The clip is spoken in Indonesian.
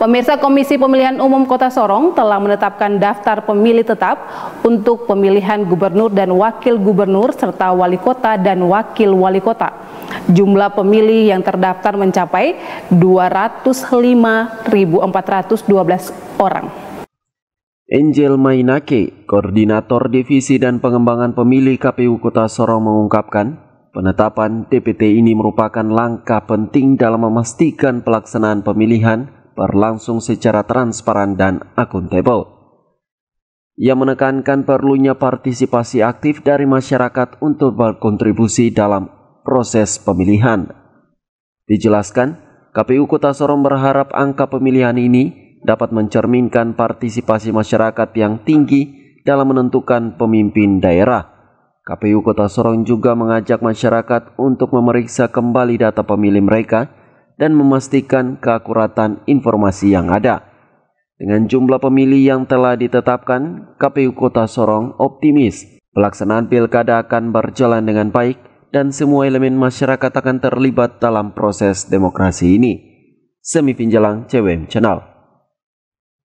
Pemirsa Komisi Pemilihan Umum Kota Sorong telah menetapkan daftar pemilih tetap untuk pemilihan gubernur dan wakil gubernur serta wali kota dan wakil wali kota. Jumlah pemilih yang terdaftar mencapai 205.412 orang. Angel Mainake, Koordinator Divisi dan Pengembangan Pemilih KPU Kota Sorong mengungkapkan, penetapan TPT ini merupakan langkah penting dalam memastikan pelaksanaan pemilihan berlangsung secara transparan dan akuntabel. Ia menekankan perlunya partisipasi aktif dari masyarakat untuk berkontribusi dalam proses pemilihan. Dijelaskan, KPU Kota Sorong berharap angka pemilihan ini dapat mencerminkan partisipasi masyarakat yang tinggi dalam menentukan pemimpin daerah. KPU Kota Sorong juga mengajak masyarakat untuk memeriksa kembali data pemilih mereka dan memastikan keakuratan informasi yang ada. Dengan jumlah pemilih yang telah ditetapkan, KPU Kota Sorong optimis pelaksanaan pilkada akan berjalan dengan baik dan semua elemen masyarakat akan terlibat dalam proses demokrasi ini. Semi Pinjalang CWM Channel